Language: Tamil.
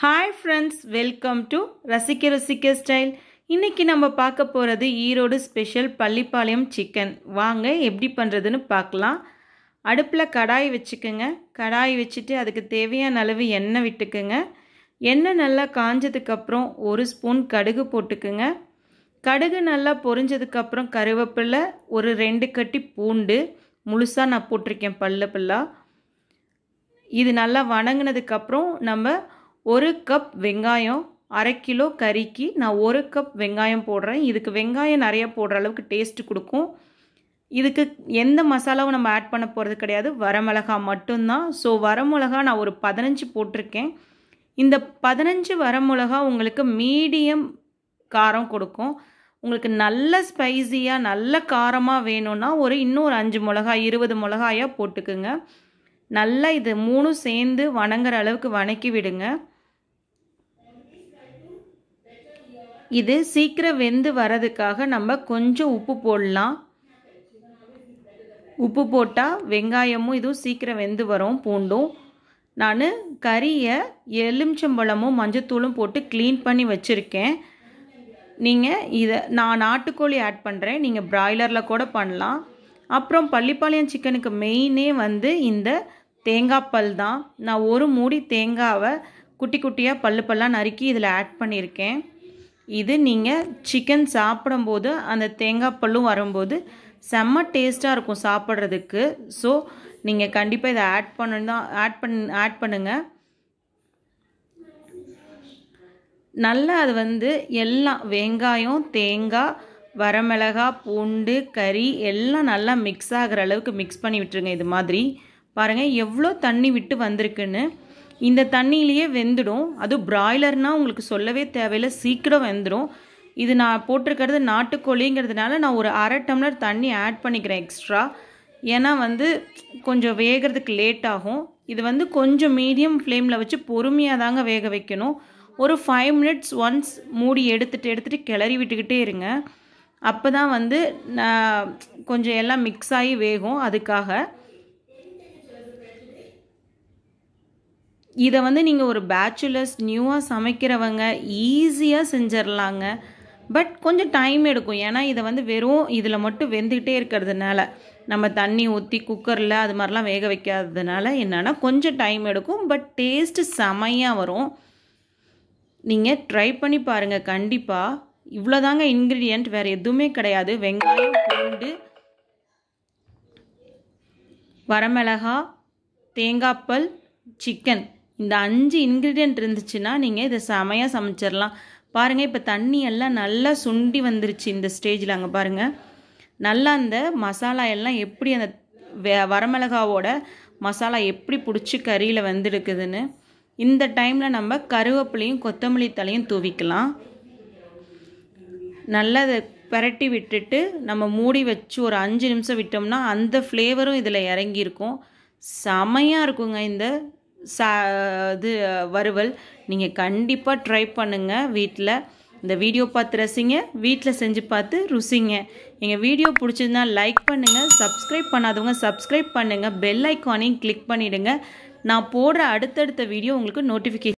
ஹாய் ஃப்ரெண்ட்ஸ் வெல்கம் டு ரசிக்க ரசிக்க ஸ்டைல் இன்றைக்கி நம்ம பார்க்க போகிறது ஈரோடு ஸ்பெஷல் பள்ளிப்பாளையம் சிக்கன் வாங்க எப்படி பண்ணுறதுன்னு பார்க்கலாம் அடுப்பில் கடாய் வச்சுக்கோங்க கடாய் வச்சுட்டு அதுக்கு தேவையான அளவு எண்ணெய் விட்டுக்குங்க எண்ணெய் நல்லா காஞ்சதுக்கப்புறம் ஒரு ஸ்பூன் கடுகு போட்டுக்குங்க கடுகு நல்லா பொரிஞ்சதுக்கப்புறம் கருவேப்பிலை ஒரு ரெண்டு கட்டி பூண்டு முழுசாக நான் போட்டிருக்கேன் பல்ல பல்லாக இது நல்லா வணங்கினதுக்கப்புறம் நம்ம ஒரு கப் வெங்காயம் அரை கிலோ கறிக்கு நான் ஒரு கப் வெங்காயம் போடுறேன் இதுக்கு வெங்காயம் நிறையா போடுற அளவுக்கு டேஸ்ட் கொடுக்கும் இதுக்கு எந்த மசாலாவும் நம்ம ஆட் பண்ண போகிறது கிடையாது வரமிளகா மட்டும்தான் ஸோ வரமிளகா நான் ஒரு பதினஞ்சு போட்டிருக்கேன் இந்த பதினஞ்சு வரமிளகா உங்களுக்கு மீடியம் காரம் கொடுக்கும் உங்களுக்கு நல்ல ஸ்பைஸியாக நல்ல காரமாக வேணும்னா ஒரு இன்னொரு அஞ்சு மிளகா இருபது மிளகாயாக போட்டுக்குங்க நல்லா இது மூணும் சேர்ந்து வணங்குற அளவுக்கு வணக்கி விடுங்க இது சீக்கிரம் வெந்து வரதுக்காக நம்ம கொஞ்சம் உப்பு போடலாம் உப்பு போட்டால் வெங்காயமும் இதுவும் சீக்கிரம் வெந்து வரும் பூண்டும் நான் கறியை எலுமிச்சம்பழமும் மஞ்சத்தூளும் போட்டு க்ளீன் பண்ணி வச்சுருக்கேன் நீங்கள் இதை நான் நாட்டுக்கோழி ஆட் பண்ணுறேன் நீங்கள் ப்ராய்லரில் கூட பண்ணலாம் அப்புறம் பள்ளிப்பாளையம் சிக்கனுக்கு மெயினே வந்து இந்த தேங்காய் பல் தான் நான் ஒரு மூடி தேங்காவை குட்டி குட்டியாக பல்லு பல்லாக நறுக்கி இதில் ஆட் பண்ணியிருக்கேன் இது நீங்கள் சிக்கன் சாப்பிடும்போது அந்த தேங்காய் பல்லும் வரும்போது செம்ம டேஸ்ட்டாக இருக்கும் சாப்பிட்றதுக்கு ஸோ நீங்கள் கண்டிப்பாக இதை ஆட் பண்ணணும் ஆட் பண் ஆட் பண்ணுங்கள் நல்லா அது வந்து எல்லாம் வெங்காயம் தேங்காய் வரமிளகா பூண்டு கறி எல்லாம் நல்லா மிக்ஸ் ஆகிற அளவுக்கு மிக்ஸ் பண்ணி விட்டுருங்க இது மாதிரி பாருங்கள் எவ்வளோ தண்ணி விட்டு வந்திருக்குன்னு இந்த தண்ணியிலேயே வெந்துடும் அதுவும் பிராய்லர்னால் உங்களுக்கு சொல்லவே தேவையில்லை சீக்கிரம் வெந்துடும் இது நான் போட்டிருக்கிறது நாட்டுக்கோழிங்கிறதுனால நான் ஒரு அரை டம்ளர் தண்ணி ஆட் பண்ணிக்கிறேன் எக்ஸ்ட்ரா ஏன்னா வந்து கொஞ்சம் வேகிறதுக்கு லேட் ஆகும் இது வந்து கொஞ்சம் மீடியம் ஃப்ளேமில் வச்சு பொறுமையாக தாங்க வேக வைக்கணும் ஒரு ஃபைவ் மினிட்ஸ் ஒன்ஸ் மூடி எடுத்துகிட்டு எடுத்துகிட்டு கிளறி விட்டுக்கிட்டே இருங்க அப்போ தான் வந்து கொஞ்சம் எல்லாம் மிக்ஸ் ஆகி வேகும் அதுக்காக இதை வந்து நீங்கள் ஒரு பேச்சுலர்ஸ் நியூவாக சமைக்கிறவங்க ஈஸியாக செஞ்சிடலாங்க பட் கொஞ்சம் டைம் எடுக்கும் ஏன்னா இதை வந்து வெறும் இதில் மட்டும் வெந்துக்கிட்டே இருக்கிறதுனால நம்ம தண்ணி ஊற்றி குக்கரில் அது மாதிரிலாம் வேக வைக்காததுனால என்னென்னா கொஞ்சம் டைம் எடுக்கும் பட் டேஸ்ட்டு செமையாக வரும் நீங்கள் ட்ரை பண்ணி பாருங்கள் கண்டிப்பாக இவ்வளோதாங்க இன்க்ரீடியண்ட் வேறு எதுவுமே கிடையாது வெங்காயம் பூண்டு வரமிளகா தேங்காய்ப்பல் சிக்கன் இந்த அஞ்சு இன்க்ரீடியன்ட் இருந்துச்சுன்னா நீங்கள் இதை செமையாக சமைச்சிடலாம் பாருங்கள் இப்போ தண்ணி எல்லாம் நல்லா சுண்டி வந்துருச்சு இந்த ஸ்டேஜில் அங்கே பாருங்கள் நல்லா அந்த மசாலா எல்லாம் எப்படி அந்த வே வரமிளகாவோட மசாலா எப்படி பிடிச்சி கறியில் வந்துருக்குதுன்னு இந்த டைமில் நம்ம கருவேப்பிலையும் கொத்தமல்லி தலையும் தூவிக்கலாம் நல்லா அதை பரட்டி விட்டுட்டு நம்ம மூடி வச்சு ஒரு அஞ்சு நிமிஷம் விட்டோம்னா அந்த ஃப்ளேவரும் இதில் இறங்கியிருக்கும் செமையாக இருக்குங்க இந்த சா இது வறுவல் நீங்கள் கண்டிப்பாக ட்ரை பண்ணுங்கள் வீட்டில் இந்த வீடியோ பார்த்து ரசிங்க வீட்டில் செஞ்சு பார்த்து ருசிங்க எங்கள் வீடியோ பிடிச்சிருந்தா லைக் பண்ணுங்கள் சப்ஸ்கிரைப் பண்ணாதவங்க சப்ஸ்கிரைப் பண்ணுங்கள் பெல் ஐக்கானையும் கிளிக் பண்ணிவிடுங்க நான் போடுற அடுத்தடுத்த வீடியோ உங்களுக்கு நோட்டிஃபிகேஷன்